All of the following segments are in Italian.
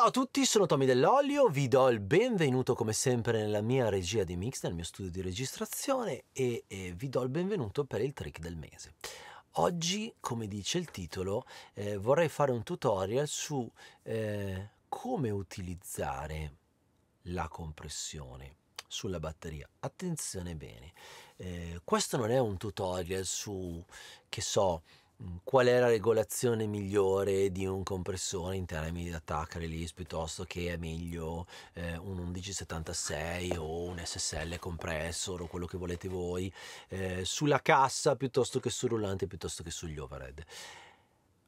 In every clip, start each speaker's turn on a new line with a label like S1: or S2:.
S1: Ciao a tutti, sono Tommy Dell'Olio, vi do il benvenuto come sempre nella mia regia di mix, nel mio studio di registrazione e, e vi do il benvenuto per il trick del mese. Oggi, come dice il titolo, eh, vorrei fare un tutorial su eh, come utilizzare la compressione sulla batteria. Attenzione bene, eh, questo non è un tutorial su, che so, Mm, qual è la regolazione migliore di un compressore in termini di attack release piuttosto che è meglio eh, un 1176 o un SSL compressor o quello che volete voi eh, sulla cassa piuttosto che sul rullante piuttosto che sugli overhead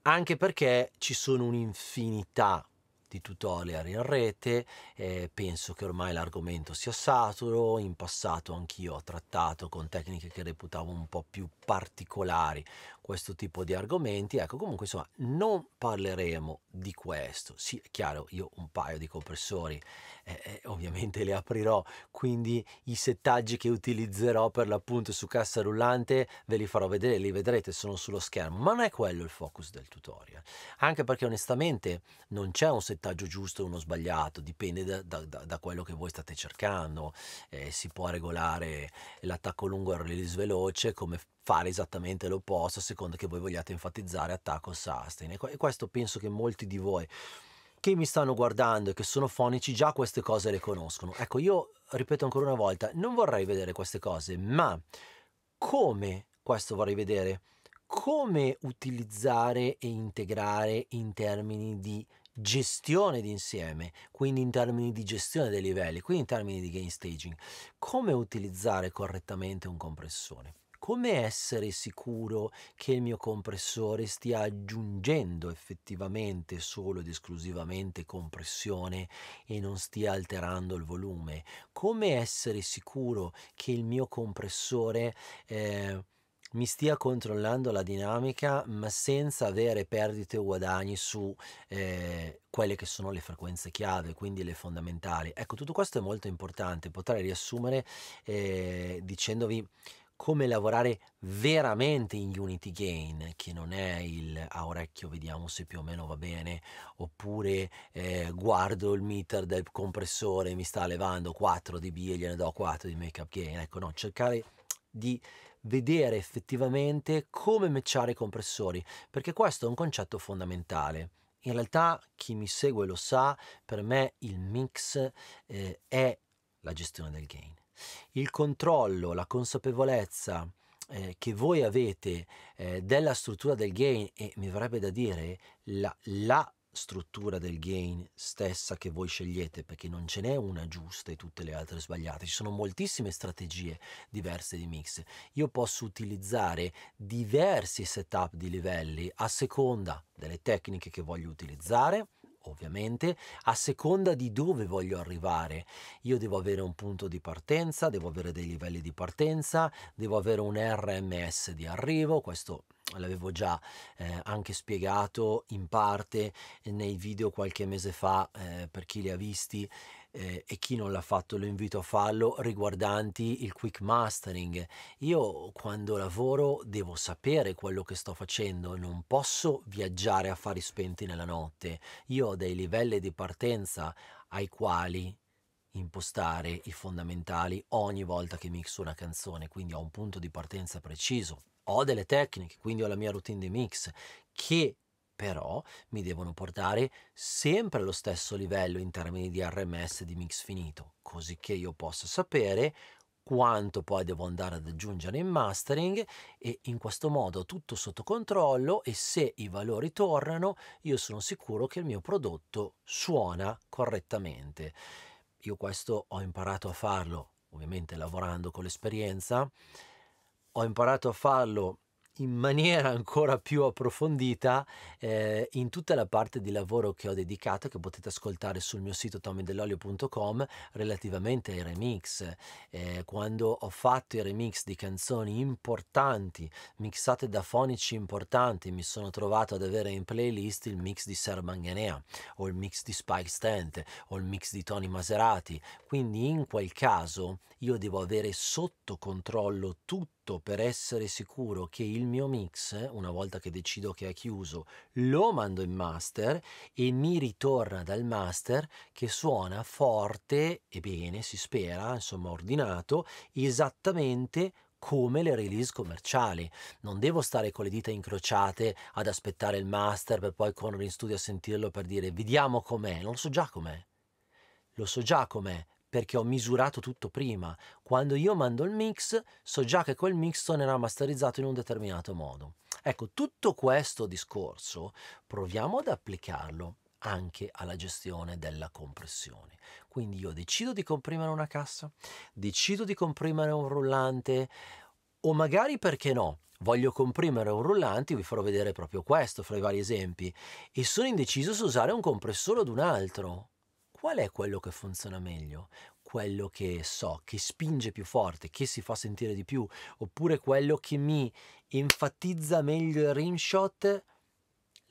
S1: anche perché ci sono un'infinità di tutorial in rete, eh, penso che ormai l'argomento sia saturo, in passato anch'io ho trattato con tecniche che reputavo un po' più particolari questo tipo di argomenti. Ecco, comunque insomma, non parleremo di questo. Sì, è chiaro, io un paio di compressori eh, eh, ovviamente le aprirò, quindi i settaggi che utilizzerò per l'appunto su cassa rullante ve li farò vedere, li vedrete, sono sullo schermo, ma non è quello il focus del tutorial. Anche perché onestamente non c'è un settaggio giusto e uno sbagliato, dipende da, da, da, quello che voi state cercando. Eh, si può regolare l'attacco lungo e il release veloce come fare esattamente l'opposto a seconda che voi vogliate enfatizzare attacco o sustain. E questo penso che molti di voi che mi stanno guardando e che sono fonici già queste cose le conoscono. Ecco, io ripeto ancora una volta, non vorrei vedere queste cose, ma come questo vorrei vedere? Come utilizzare e integrare in termini di gestione d'insieme, quindi in termini di gestione dei livelli, quindi in termini di gain staging, come utilizzare correttamente un compressore come essere sicuro che il mio compressore stia aggiungendo effettivamente solo ed esclusivamente compressione e non stia alterando il volume? Come essere sicuro che il mio compressore eh, mi stia controllando la dinamica ma senza avere perdite o guadagni su eh, quelle che sono le frequenze chiave, quindi le fondamentali. Ecco, tutto questo è molto importante, potrei riassumere eh, dicendovi come lavorare veramente in Unity Gain, che non è il a orecchio vediamo se più o meno va bene, oppure eh, guardo il meter del compressore mi sta levando 4 dB e gliene do 4 di make up gain. Ecco, no, cercare di vedere effettivamente come matchare i compressori, perché questo è un concetto fondamentale. In realtà chi mi segue lo sa, per me il mix eh, è la gestione del gain il controllo, la consapevolezza eh, che voi avete eh, della struttura del gain e mi verrebbe da dire la, la struttura del gain stessa che voi scegliete, perché non ce n'è una giusta e tutte le altre sbagliate, ci sono moltissime strategie diverse di mix. Io posso utilizzare diversi setup di livelli a seconda delle tecniche che voglio utilizzare, ovviamente, a seconda di dove voglio arrivare. Io devo avere un punto di partenza, devo avere dei livelli di partenza, devo avere un RMS di arrivo, questo l'avevo già eh, anche spiegato in parte eh, nei video qualche mese fa eh, per chi li ha visti eh, e chi non l'ha fatto lo invito a farlo riguardanti il quick mastering. Io quando lavoro devo sapere quello che sto facendo, non posso viaggiare a fari spenti nella notte. Io ho dei livelli di partenza ai quali impostare i fondamentali ogni volta che mixo una canzone, quindi ho un punto di partenza preciso. Ho delle tecniche, quindi ho la mia routine di mix che però mi devono portare sempre allo stesso livello in termini di RMS di mix finito, così che io possa sapere quanto poi devo andare ad aggiungere in mastering e in questo modo tutto sotto controllo e se i valori tornano io sono sicuro che il mio prodotto suona correttamente. Io questo ho imparato a farlo ovviamente lavorando con l'esperienza, ho imparato a farlo in maniera ancora più approfondita eh, in tutta la parte di lavoro che ho dedicato che potete ascoltare sul mio sito tommydell'olio.com relativamente ai remix eh, quando ho fatto i remix di canzoni importanti mixate da fonici importanti mi sono trovato ad avere in playlist il mix di Ser Manganea o il mix di Spike Stent o il mix di Tony Maserati quindi in quel caso io devo avere sotto controllo tutto tutto per essere sicuro che il mio mix, una volta che decido che è chiuso, lo mando in master e mi ritorna dal master che suona forte e bene, si spera, insomma ordinato, esattamente come le release commerciali. Non devo stare con le dita incrociate ad aspettare il master per poi correre in studio a sentirlo per dire vediamo com'è, non lo so già com'è. Lo so già com'è, perché ho misurato tutto prima. Quando io mando il mix, so già che quel mix tornerà masterizzato in un determinato modo. Ecco, tutto questo discorso proviamo ad applicarlo anche alla gestione della compressione. Quindi io decido di comprimere una cassa, decido di comprimere un rullante o magari perché no, voglio comprimere un rullante, vi farò vedere proprio questo fra i vari esempi, e sono indeciso se usare un compressore o un altro qual è quello che funziona meglio? Quello che so, che spinge più forte, che si fa sentire di più, oppure quello che mi enfatizza meglio il rimshot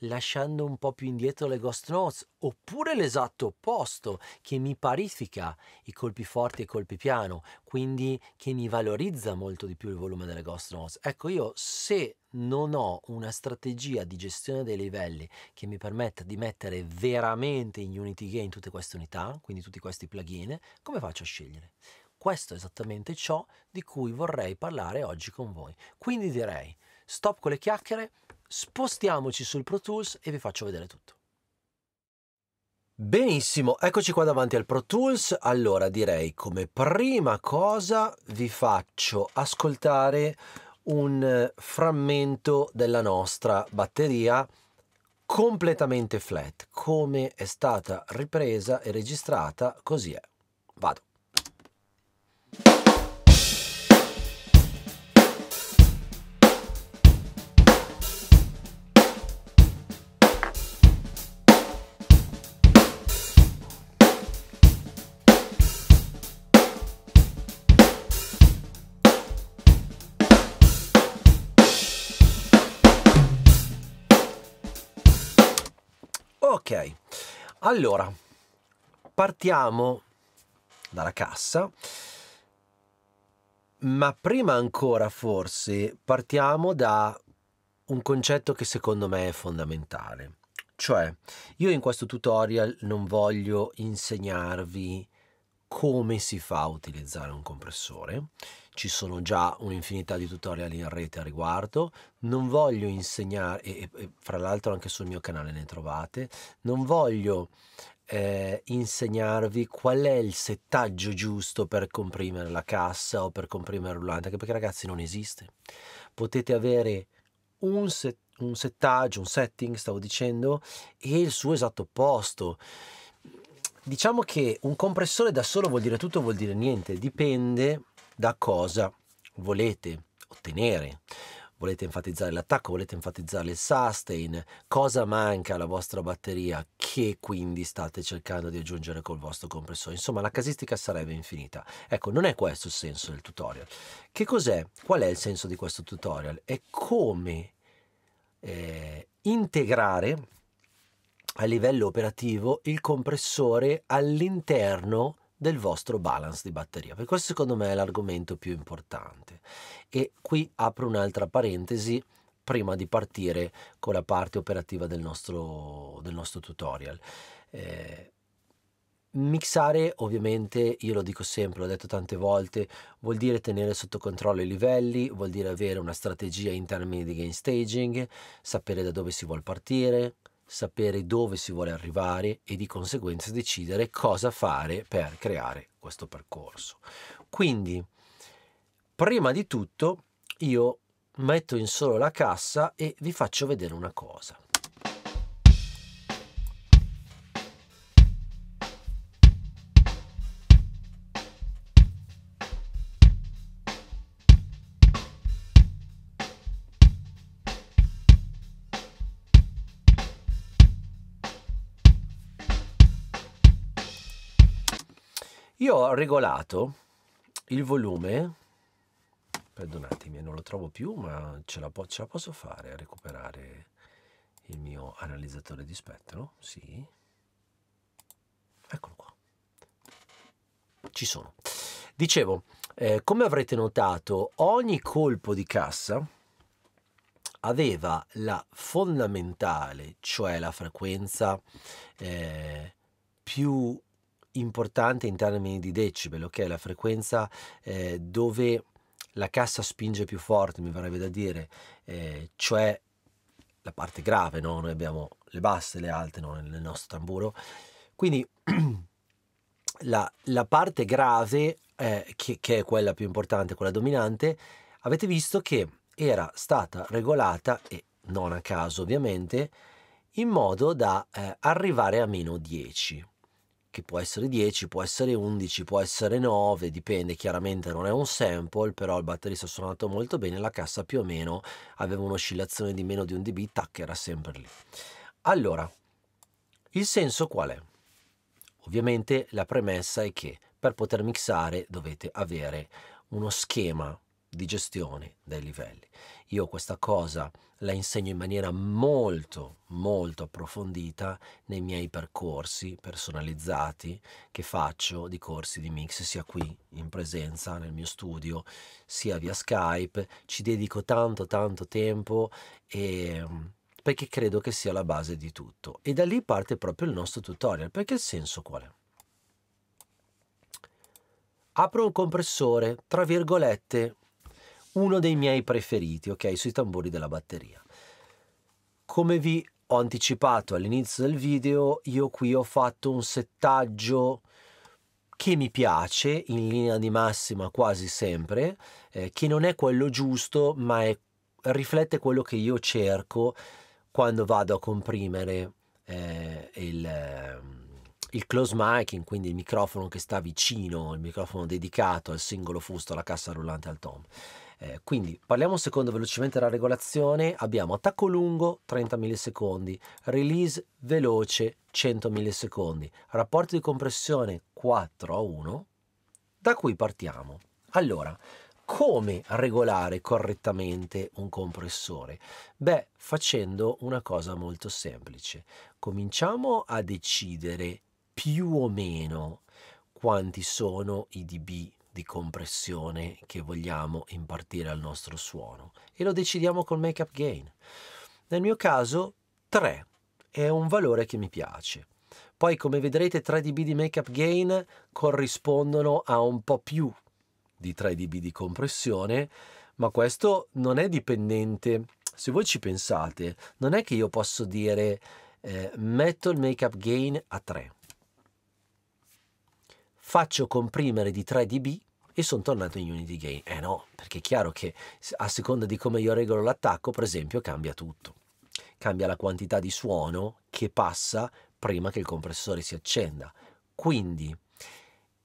S1: lasciando un po' più indietro le ghost notes, oppure l'esatto opposto, che mi parifica i colpi forti e i colpi piano, quindi che mi valorizza molto di più il volume delle ghost notes. Ecco, io se non ho una strategia di gestione dei livelli che mi permetta di mettere veramente in Unity Gain tutte queste unità, quindi tutti questi plugin, come faccio a scegliere? Questo è esattamente ciò di cui vorrei parlare oggi con voi. Quindi direi, stop con le chiacchiere, spostiamoci sul Pro Tools e vi faccio vedere tutto. Benissimo, eccoci qua davanti al Pro Tools. Allora direi come prima cosa vi faccio ascoltare un eh, frammento della nostra batteria completamente flat, come è stata ripresa e registrata, così è. Vado. Allora, partiamo dalla cassa, ma prima ancora forse partiamo da un concetto che secondo me è fondamentale. Cioè, io in questo tutorial non voglio insegnarvi come si fa a utilizzare un compressore. Ci sono già un'infinità di tutorial in rete a riguardo. Non voglio insegnare, e, e fra l'altro anche sul mio canale ne trovate, non voglio eh, insegnarvi qual è il settaggio giusto per comprimere la cassa o per comprimere il rullante, anche perché ragazzi non esiste. Potete avere un, set, un settaggio, un setting, stavo dicendo, e il suo esatto opposto. Diciamo che un compressore da solo vuol dire tutto vuol dire niente, dipende da cosa volete ottenere. Volete enfatizzare l'attacco, volete enfatizzare il sustain, cosa manca alla vostra batteria che quindi state cercando di aggiungere col vostro compressore. Insomma, la casistica sarebbe infinita. Ecco, non è questo il senso del tutorial. Che cos'è? Qual è il senso di questo tutorial? È come eh, integrare a livello operativo il compressore all'interno del vostro balance di batteria. perché questo secondo me è l'argomento più importante. E qui apro un'altra parentesi prima di partire con la parte operativa del nostro, del nostro tutorial. Eh, mixare ovviamente, io lo dico sempre, l'ho detto tante volte, vuol dire tenere sotto controllo i livelli, vuol dire avere una strategia in termini di gain staging, sapere da dove si vuole partire, sapere dove si vuole arrivare e di conseguenza decidere cosa fare per creare questo percorso. Quindi, prima di tutto, io metto in solo la cassa e vi faccio vedere una cosa. Io ho regolato il volume, perdonatemi, non lo trovo più, ma ce la, po ce la posso fare a recuperare il mio analizzatore di spettro? Sì. Eccolo qua. Ci sono. Dicevo, eh, come avrete notato, ogni colpo di cassa aveva la fondamentale, cioè la frequenza eh, più importante in termini di decibel, ok? La frequenza eh, dove la cassa spinge più forte, mi verrebbe da dire, eh, cioè la parte grave, no? Noi abbiamo le basse, le alte no? nel nostro tamburo. Quindi la, la parte grave, eh, che, che è quella più importante, quella dominante, avete visto che era stata regolata, e non a caso ovviamente, in modo da eh, arrivare a meno 10 che può essere 10, può essere 11, può essere 9, dipende, chiaramente non è un sample, però il batterista ha suonato molto bene, la cassa più o meno aveva un'oscillazione di meno di un dB, tac, era sempre lì. Allora, il senso qual è? Ovviamente la premessa è che per poter mixare dovete avere uno schema di gestione dei livelli. Io questa cosa la insegno in maniera molto, molto approfondita nei miei percorsi personalizzati che faccio di corsi di mix, sia qui in presenza nel mio studio, sia via Skype. Ci dedico tanto, tanto tempo e, ehm, perché credo che sia la base di tutto. E da lì parte proprio il nostro tutorial, perché il senso qual è? Apro un compressore, tra virgolette, uno dei miei preferiti, ok, sui tamburi della batteria. Come vi ho anticipato all'inizio del video, io qui ho fatto un settaggio che mi piace in linea di massima quasi sempre, eh, che non è quello giusto, ma è, riflette quello che io cerco quando vado a comprimere eh, il, ehm, il close mic, quindi il microfono che sta vicino, il microfono dedicato al singolo fusto, alla cassa rullante al tom. Eh, quindi parliamo un secondo velocemente della regolazione, abbiamo attacco lungo 30 millisecondi, release veloce 100 millisecondi, rapporto di compressione 4 a 1, da qui partiamo. Allora, come regolare correttamente un compressore? Beh, facendo una cosa molto semplice. Cominciamo a decidere più o meno quanti sono i dB di compressione che vogliamo impartire al nostro suono e lo decidiamo col make up gain. Nel mio caso 3 è un valore che mi piace. Poi come vedrete 3 dB di make up gain corrispondono a un po' più di 3 dB di compressione, ma questo non è dipendente. Se voi ci pensate, non è che io posso dire eh, metto il make up gain a 3 faccio comprimere di 3 dB e sono tornato in Unity Gain. Eh no, perché è chiaro che a seconda di come io regolo l'attacco, per esempio, cambia tutto. Cambia la quantità di suono che passa prima che il compressore si accenda. Quindi,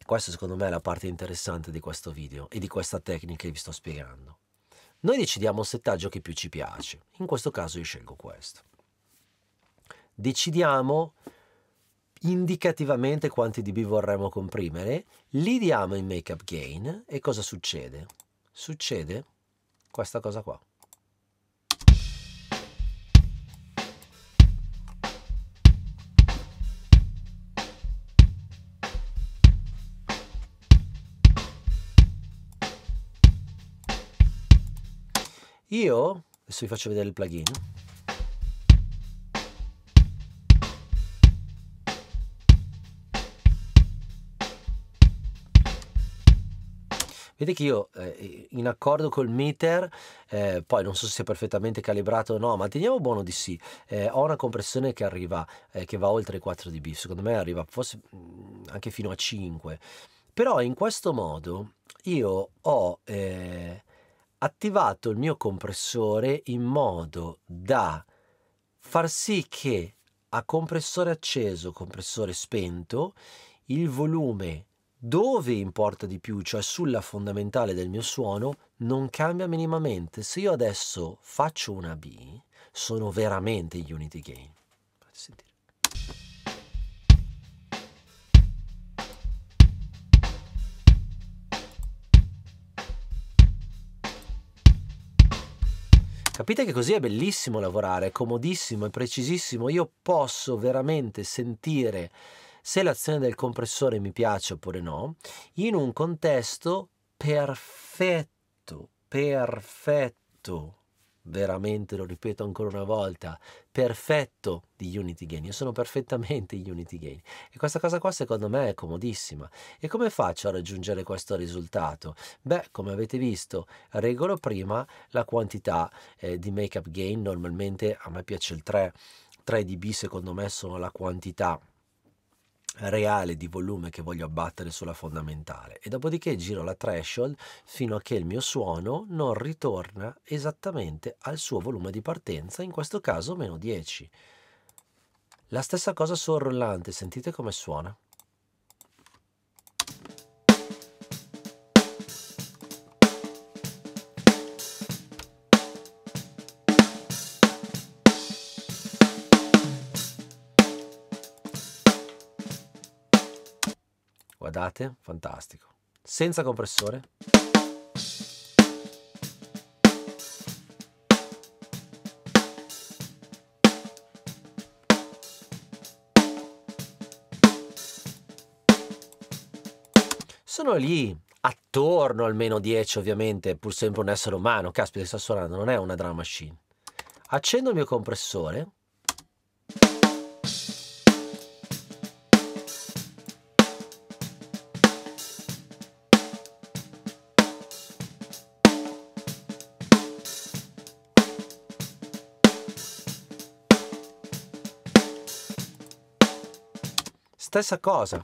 S1: questa secondo me è la parte interessante di questo video e di questa tecnica che vi sto spiegando. Noi decidiamo il settaggio che più ci piace, in questo caso io scelgo questo. Decidiamo indicativamente quanti dB vorremmo comprimere, li diamo in makeup gain e cosa succede? Succede questa cosa qua. Io adesso vi faccio vedere il plugin. Vedete che io eh, in accordo col meter, eh, poi non so se sia perfettamente calibrato o no, ma teniamo buono di sì, eh, ho una compressione che arriva, eh, che va oltre i 4 dB, secondo me arriva forse mm, anche fino a 5. Però in questo modo io ho eh, attivato il mio compressore in modo da far sì che a compressore acceso, compressore spento, il volume dove importa di più, cioè sulla fondamentale del mio suono, non cambia minimamente. Se io adesso faccio una B, sono veramente in Unity Gain. Fate sentire. Capite che così è bellissimo lavorare, è comodissimo, è precisissimo. Io posso veramente sentire se l'azione del compressore mi piace oppure no, in un contesto perfetto, perfetto, veramente lo ripeto ancora una volta, perfetto di Unity Gain, io sono perfettamente Unity Gain e questa cosa qua secondo me è comodissima. E come faccio a raggiungere questo risultato? Beh, come avete visto, regolo prima la quantità eh, di make up gain, normalmente a me piace il 3, 3 dB secondo me sono la quantità reale di volume che voglio abbattere sulla fondamentale e dopodiché giro la threshold fino a che il mio suono non ritorna esattamente al suo volume di partenza, in questo caso meno 10. La stessa cosa sul rullante, sentite come suona. guardate, fantastico. Senza compressore. Sono lì, attorno almeno 10 ovviamente, pur sempre un essere umano, caspita sta suonando, non è una drum machine. Accendo il mio compressore stessa cosa.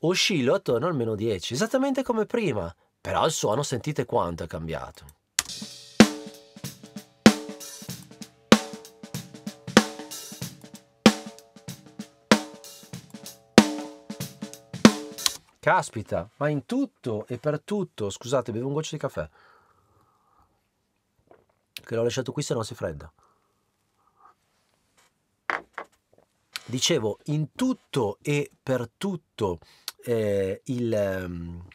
S1: Oscillo attorno al meno 10, esattamente come prima, però il suono sentite quanto è cambiato. Caspita, ma in tutto e per tutto, scusate, bevo un goccio di caffè, che l'ho lasciato qui se no si fredda. dicevo, in tutto e per tutto eh, il, ehm,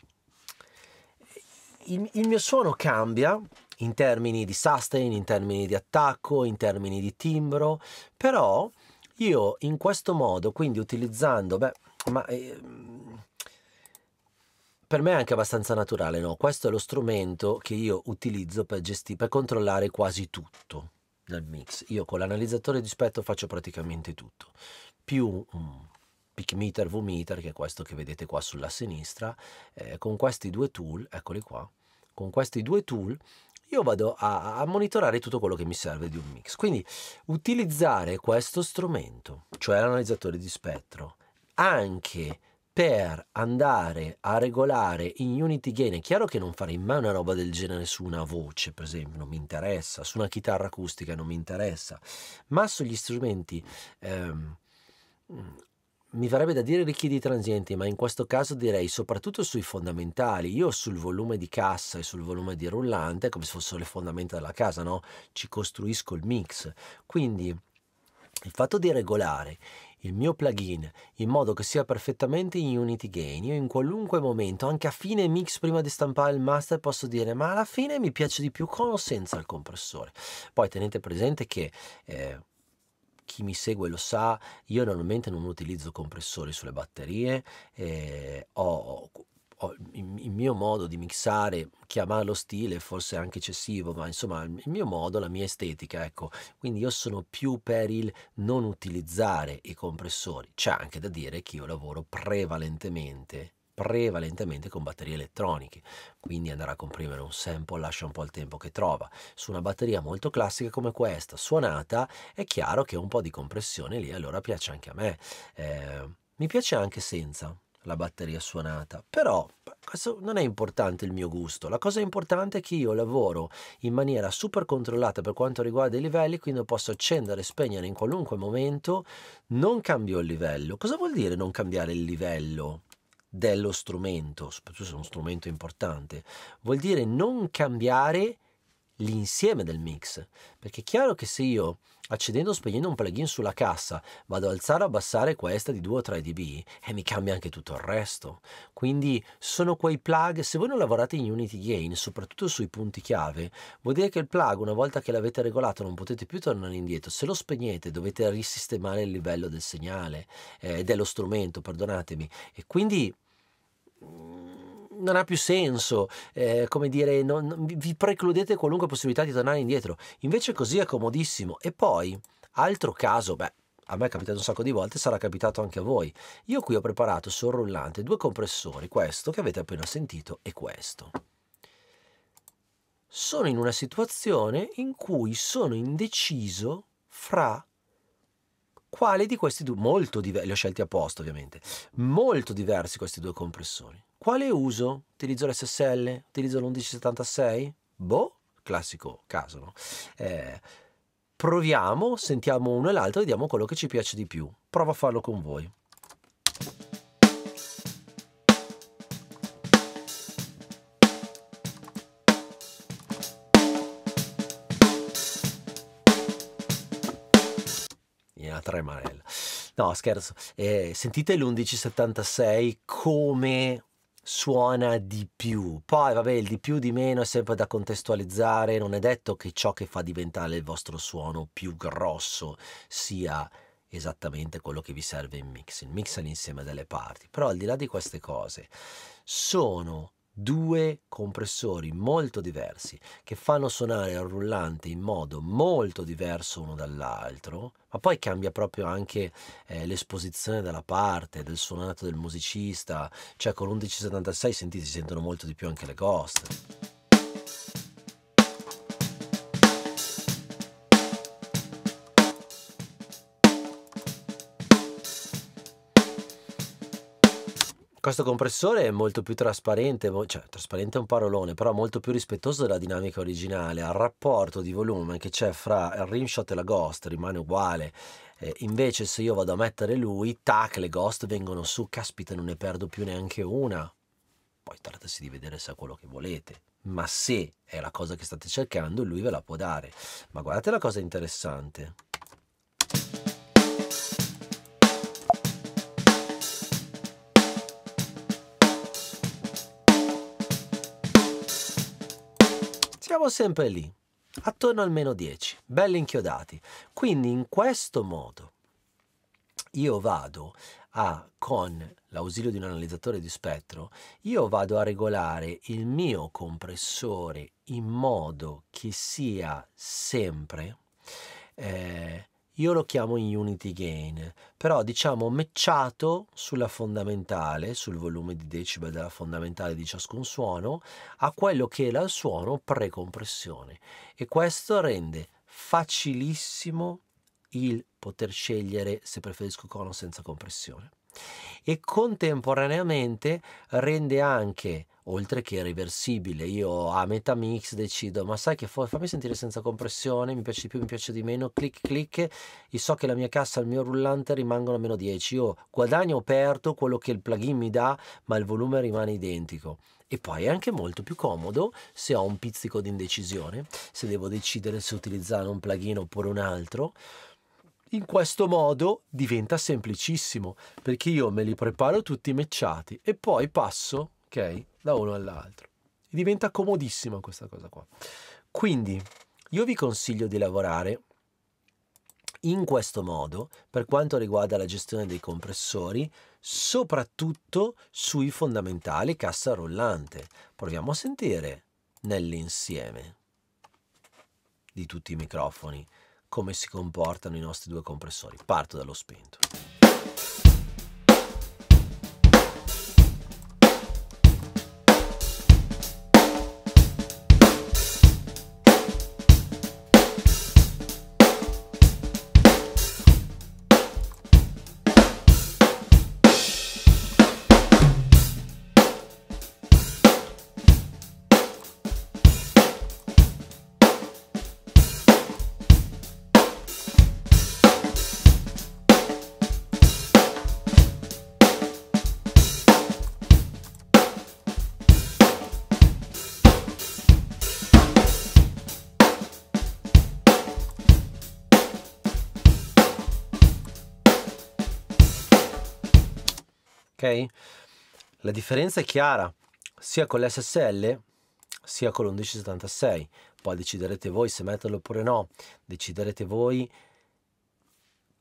S1: il, il mio suono cambia in termini di sustain, in termini di attacco, in termini di timbro, però io in questo modo, quindi utilizzando, beh, ma eh, per me è anche abbastanza naturale, no? Questo è lo strumento che io utilizzo per, gestire, per controllare quasi tutto dal mix. Io con l'analizzatore di spettro faccio praticamente tutto, più un pick meter, V-meter, che è questo che vedete qua sulla sinistra, eh, con questi due tool, eccoli qua, con questi due tool io vado a, a, monitorare tutto quello che mi serve di un mix. Quindi utilizzare questo strumento, cioè l'analizzatore di spettro, anche per andare a regolare in Unity Gain. È chiaro che non farei mai una roba del genere su una voce, per esempio, non mi interessa, su una chitarra acustica non mi interessa, ma sugli strumenti... Ehm, mi verrebbe da dire ricchi di transienti, ma in questo caso direi soprattutto sui fondamentali. Io sul volume di cassa e sul volume di rullante, come se fossero le fondamenta della casa, no? Ci costruisco il mix. Quindi il fatto di regolare il mio plugin in modo che sia perfettamente in Unity Gain. Io in qualunque momento, anche a fine mix prima di stampare il master, posso dire ma alla fine mi piace di più con o senza il compressore. Poi tenete presente che... Eh, chi mi segue lo sa, io normalmente non utilizzo compressori sulle batterie, eh, ho, il mio modo di mixare, chiamarlo stile forse anche eccessivo, ma insomma il mio modo, la mia estetica, ecco. Quindi io sono più per il non utilizzare i compressori. C'è anche da dire che io lavoro prevalentemente prevalentemente con batterie elettroniche, quindi andare a comprimere un sample lascia un po' il tempo che trova. Su una batteria molto classica come questa, suonata, è chiaro che un po' di compressione lì allora piace anche a me. Eh, mi piace anche senza, la batteria suonata, però questo non è importante il mio gusto, la cosa importante è che io lavoro in maniera super controllata per quanto riguarda i livelli, quindi posso accendere e spegnere in qualunque momento, non cambio il livello. Cosa vuol dire non cambiare il livello? dello strumento, soprattutto se è uno strumento importante, vuol dire non cambiare l'insieme del mix, perché è chiaro che se io accedendo o spegnendo un plugin sulla cassa vado ad alzare o abbassare questa di 2 o 3 dB e eh, mi cambia anche tutto il resto. Quindi sono quei plug, se voi non lavorate in Unity Gain, soprattutto sui punti chiave, vuol dire che il plug una volta che l'avete regolato non potete più tornare indietro, se lo spegnete dovete risistemare il livello del segnale eh, dello strumento, perdonatemi. E quindi non ha più senso, eh, come dire, non, vi precludete qualunque possibilità di tornare indietro. Invece così è comodissimo. E poi, altro caso, beh, a me è capitato un sacco di volte, sarà capitato anche a voi. Io qui ho preparato sul rullante due compressori, questo che avete appena sentito e questo. Sono in una situazione in cui sono indeciso fra quale di questi due, molto diversi, li ho scelti apposta ovviamente, molto diversi questi due compressori. Quale uso? Utilizzo l'SSL? Utilizzo l'1176? Boh, classico caso, no? Eh, proviamo, sentiamo uno e l'altro, vediamo quello che ci piace di più. Provo a farlo con voi. tremarella. No, scherzo. Eh, sentite l'1176 come suona di più. Poi, vabbè, il di più di meno è sempre da contestualizzare, non è detto che ciò che fa diventare il vostro suono più grosso sia esattamente quello che vi serve in mix. Il mix all'insieme delle parti, però al di là di queste cose sono due compressori molto diversi che fanno suonare il rullante in modo molto diverso uno dall'altro, ma poi cambia proprio anche eh, l'esposizione della parte, del suonato del musicista, cioè con l'1176 sentite si sentono molto di più anche le coste. Questo compressore è molto più trasparente, cioè trasparente è un parolone, però molto più rispettoso della dinamica originale, al rapporto di volume che c'è fra il rimshot e la ghost rimane uguale, eh, invece se io vado a mettere lui, tac, le ghost vengono su, caspita non ne perdo più neanche una. Poi trattasi di vedere se è quello che volete, ma se è la cosa che state cercando lui ve la può dare. Ma guardate la cosa interessante. siamo sempre lì, attorno al meno 10, belli inchiodati. Quindi in questo modo io vado a, con l'ausilio di un analizzatore di spettro, io vado a regolare il mio compressore in modo che sia sempre eh, io lo chiamo in Unity Gain, però diciamo matchato sulla fondamentale, sul volume di decibel della fondamentale di ciascun suono, a quello che era il suono pre-compressione. E questo rende facilissimo il poter scegliere se preferisco cono senza compressione e contemporaneamente rende anche oltre che reversibile. Io a metà mix decido, ma sai che fa, fammi sentire senza compressione, mi piace di più, mi piace di meno, clic clic, e so che la mia cassa, il mio rullante rimangono a meno 10. Io guadagno o perdo quello che il plugin mi dà, ma il volume rimane identico. E poi è anche molto più comodo se ho un pizzico di indecisione, se devo decidere se utilizzare un plugin oppure un altro. In questo modo diventa semplicissimo, perché io me li preparo tutti matchati e poi passo, ok, da uno all'altro. Diventa comodissima questa cosa qua. Quindi io vi consiglio di lavorare in questo modo per quanto riguarda la gestione dei compressori, soprattutto sui fondamentali cassa rullante. Proviamo a sentire nell'insieme di tutti i microfoni come si comportano i nostri due compressori. Parto dallo spento. La differenza è chiara, sia con l'SSL sia con l'1176. Poi deciderete voi se metterlo oppure no, deciderete voi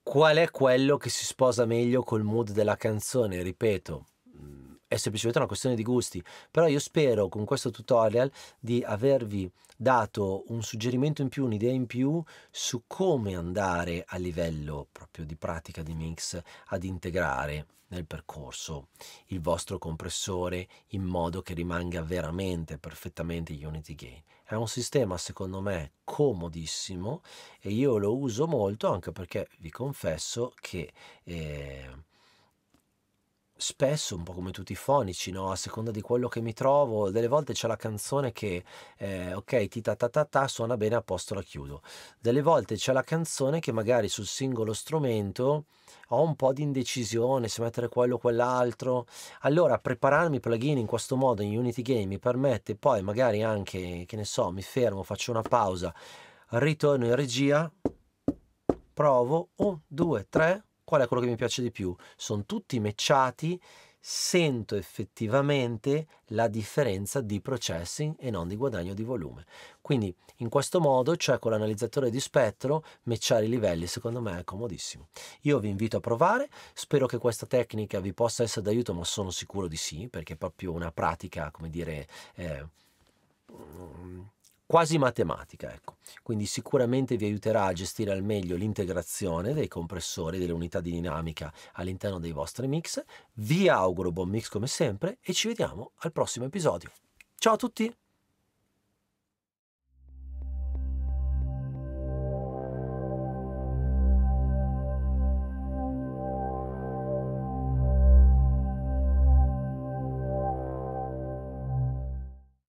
S1: qual è quello che si sposa meglio col mood della canzone, ripeto mm, è semplicemente una questione di gusti, però io spero con questo tutorial di avervi dato un suggerimento in più, un'idea in più su come andare a livello proprio di pratica di mix ad integrare nel percorso il vostro compressore in modo che rimanga veramente perfettamente Unity Gain. È un sistema secondo me comodissimo e io lo uso molto anche perché vi confesso che eh, spesso, un po' come tutti i fonici, no? a seconda di quello che mi trovo, delle volte c'è la canzone che, eh, ok, ti ta ta ta ta, suona bene, a posto la chiudo. Delle volte c'è la canzone che magari sul singolo strumento ho un po' di indecisione se mettere quello o quell'altro. Allora prepararmi i plugin in questo modo in Unity Game mi permette poi magari anche, che ne so, mi fermo, faccio una pausa, ritorno in regia, provo, 1, 2, 3 qual è quello che mi piace di più? Sono tutti matchati, sento effettivamente la differenza di processing e non di guadagno di volume. Quindi in questo modo, cioè con l'analizzatore di spettro, matchare i livelli secondo me è comodissimo. Io vi invito a provare, spero che questa tecnica vi possa essere d'aiuto, ma sono sicuro di sì, perché è proprio una pratica, come dire... Eh, mm, quasi matematica, ecco. Quindi sicuramente vi aiuterà a gestire al meglio l'integrazione dei compressori, delle unità di dinamica all'interno dei vostri mix. Vi auguro buon mix come sempre e ci vediamo al prossimo episodio. Ciao a tutti!